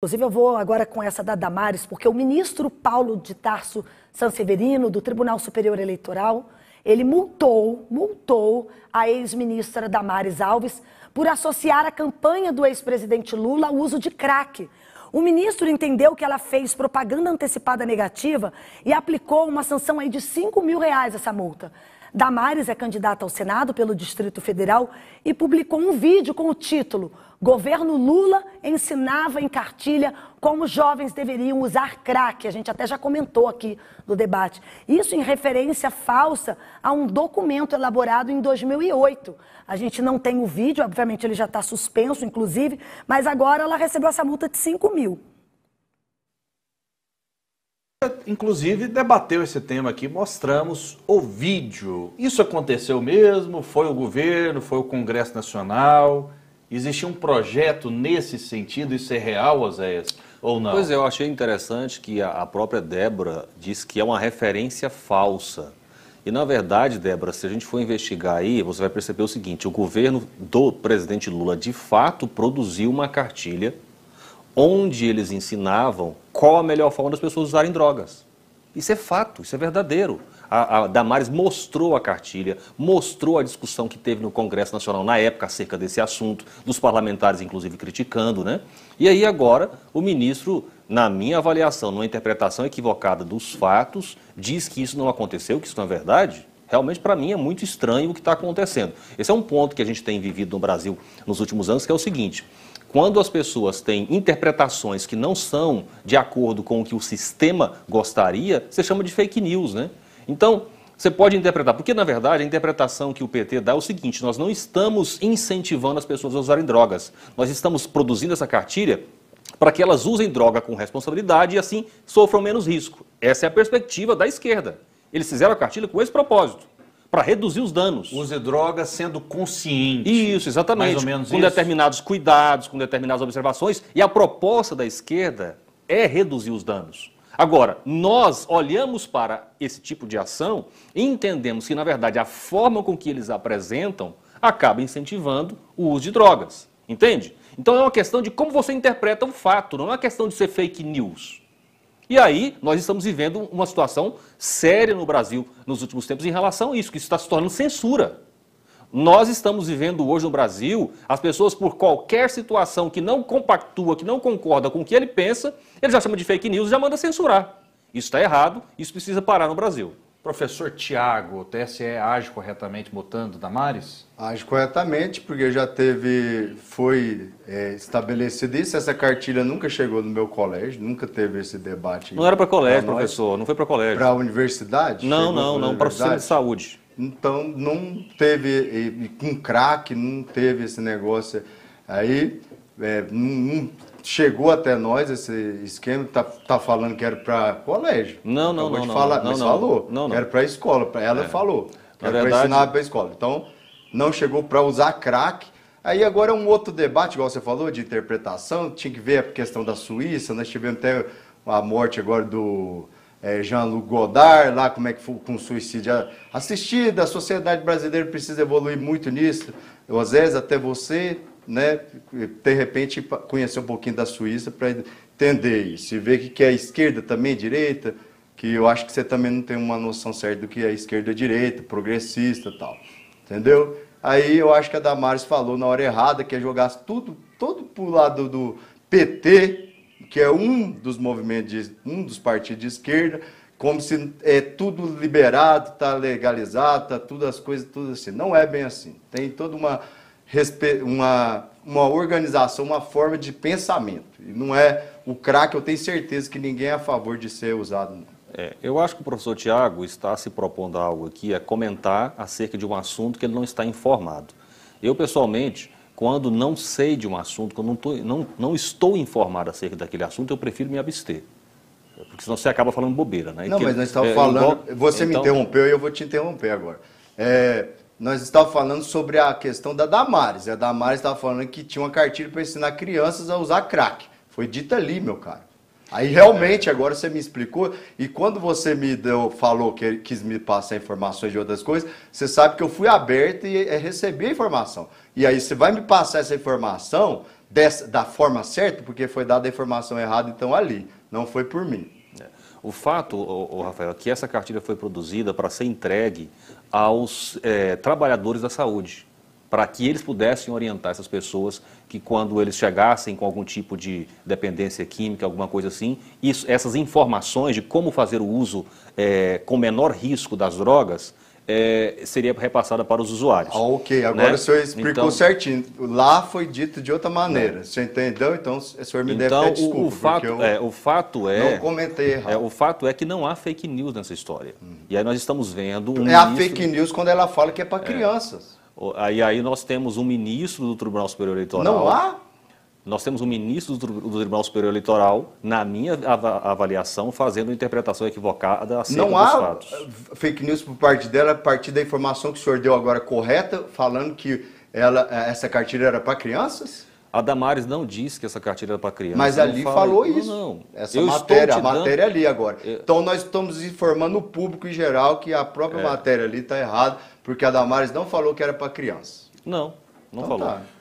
Inclusive, eu vou agora com essa da Damares, porque o ministro Paulo de Tarso Sanseverino, do Tribunal Superior Eleitoral, ele multou, multou a ex-ministra Damares Alves por associar a campanha do ex-presidente Lula ao uso de crack. O ministro entendeu que ela fez propaganda antecipada negativa e aplicou uma sanção aí de 5 mil reais essa multa. Damares é candidata ao Senado pelo Distrito Federal e publicou um vídeo com o título Governo Lula ensinava em cartilha como jovens deveriam usar crack. A gente até já comentou aqui no debate. Isso em referência falsa a um documento elaborado em 2008. A gente não tem o vídeo, obviamente ele já está suspenso, inclusive, mas agora ela recebeu essa multa de 5 mil inclusive, debateu esse tema aqui, mostramos o vídeo. Isso aconteceu mesmo? Foi o governo? Foi o Congresso Nacional? Existia um projeto nesse sentido? Isso é real, Oséias? Ou não? Pois é, eu achei interessante que a própria Débora disse que é uma referência falsa. E na verdade, Débora, se a gente for investigar aí, você vai perceber o seguinte: o governo do presidente Lula de fato produziu uma cartilha onde eles ensinavam qual a melhor forma das pessoas usarem drogas. Isso é fato, isso é verdadeiro. A, a, Damares mostrou a cartilha, mostrou a discussão que teve no Congresso Nacional na época acerca desse assunto, dos parlamentares inclusive criticando, né? E aí agora o ministro, na minha avaliação, numa interpretação equivocada dos fatos, diz que isso não aconteceu, que isso não é verdade. Realmente, para mim, é muito estranho o que está acontecendo. Esse é um ponto que a gente tem vivido no Brasil nos últimos anos, que é o seguinte: quando as pessoas têm interpretações que não são de acordo com o que o sistema gostaria, você chama de fake news, né? Então, você pode interpretar, porque na verdade a interpretação que o PT dá é o seguinte: nós não estamos incentivando as pessoas a usarem drogas, nós estamos produzindo essa cartilha para que elas usem droga com responsabilidade e assim sofram menos risco. Essa é a perspectiva da esquerda. Eles fizeram a cartilha com esse propósito para reduzir os danos. Use drogas sendo consciente. Isso, exatamente. Mais ou menos com isso. determinados cuidados, com determinadas observações. E a proposta da esquerda é reduzir os danos. Agora, nós olhamos para esse tipo de ação e entendemos que, na verdade, a forma com que eles apresentam acaba incentivando o uso de drogas. Entende? Então é uma questão de como você interpreta um fato, não é uma questão de ser fake news. E aí nós estamos vivendo uma situação séria no Brasil nos últimos tempos em relação a isso, que isso está se tornando censura. Nós estamos vivendo hoje no Brasil, as pessoas por qualquer situação que não compactua, que não concorda com o que ele pensa, ele já chama de fake news e já manda censurar. Isso está errado, isso precisa parar no Brasil. Professor Tiago, o TSE age corretamente botando Damares? Age corretamente, porque já teve, foi é, estabelecido isso. Essa cartilha nunca chegou no meu colégio, nunca teve esse debate. Não era para colégio, professor, não foi para colégio. Para a universidade? Não, não, não, para o centro de saúde. Então, não teve, com um não teve esse negócio aí. É, não, chegou até nós esse esquema, tá, tá falando que era para colégio. Não, não, não. não, não, mas não, falou. Não, não. Era para escola, ela é. falou. era para ensinar para escola. Então, não chegou para usar crack. Aí agora é um outro debate, igual você falou, de interpretação. Tinha que ver a questão da Suíça. Nós tivemos até a morte agora do é, Jean-Luc Godard, lá como é que foi com suicídio assistido. A sociedade brasileira precisa evoluir muito nisso. Eu, às vezes, até você né, de repente conhecer um pouquinho da Suíça para entender isso e ver que é esquerda também, direita, que eu acho que você também não tem uma noção certa do que é esquerda direita, progressista tal, entendeu? Aí eu acho que a Damares falou na hora errada, que é jogar tudo, todo para o lado do PT, que é um dos movimentos, de, um dos partidos de esquerda, como se é tudo liberado, está legalizado, tá tudo as coisas, tudo assim. Não é bem assim. Tem toda uma uma, uma organização, uma forma de pensamento. E não é o craque eu tenho certeza que ninguém é a favor de ser usado. Não. É, eu acho que o professor Tiago está se propondo algo aqui, é comentar acerca de um assunto que ele não está informado. Eu, pessoalmente, quando não sei de um assunto, quando não, tô, não, não estou informado acerca daquele assunto, eu prefiro me abster. É, porque senão você acaba falando bobeira, né? E não, que, mas nós é, estamos é, falando. Igual, você então, me interrompeu e eu vou te interromper agora. É, nós estávamos falando sobre a questão da Damares. A Damares estava falando que tinha uma cartilha para ensinar crianças a usar crack. Foi dita ali, meu cara. Aí realmente agora você me explicou e quando você me deu, falou que quis me passar informações de outras coisas, você sabe que eu fui aberto e eh, recebi a informação. E aí você vai me passar essa informação dessa, da forma certa, porque foi dada a informação errada então ali, não foi por mim. O fato, o Rafael, é que essa cartilha foi produzida para ser entregue aos é, trabalhadores da saúde, para que eles pudessem orientar essas pessoas que quando eles chegassem com algum tipo de dependência química, alguma coisa assim, isso, essas informações de como fazer o uso é, com menor risco das drogas, é, seria repassada para os usuários. Ah, ok, agora né? o senhor explicou então, certinho. Lá foi dito de outra maneira. Né? Você entendeu? Então o senhor me então, deve desculpa. O fato, eu é, o fato é. Não comentei errado. É, o fato é que não há fake news nessa história. Uhum. E aí nós estamos vendo. Um é ministro... a fake news quando ela fala que é para é. crianças. aí, aí nós temos um ministro do Tribunal Superior Eleitoral. Não há? Nós temos um ministro do Tribunal Superior Eleitoral, na minha avaliação, fazendo interpretação equivocada acerca Não dos fatos. Não eh, há fake news por parte dela, a partir da informação que o senhor deu agora correta, falando que ela, eh, essa cartilha era para crianças? A Damares não disse que essa cartilha era para crianças Mas ali falou isso. Não, Essa eu matéria, a matéria dando... É ali agora. É. Então nós estamos informando o público em geral que a própria é. matéria ali está errada, porque a Damares não falou que era para crianças Não, não então falou. Tá.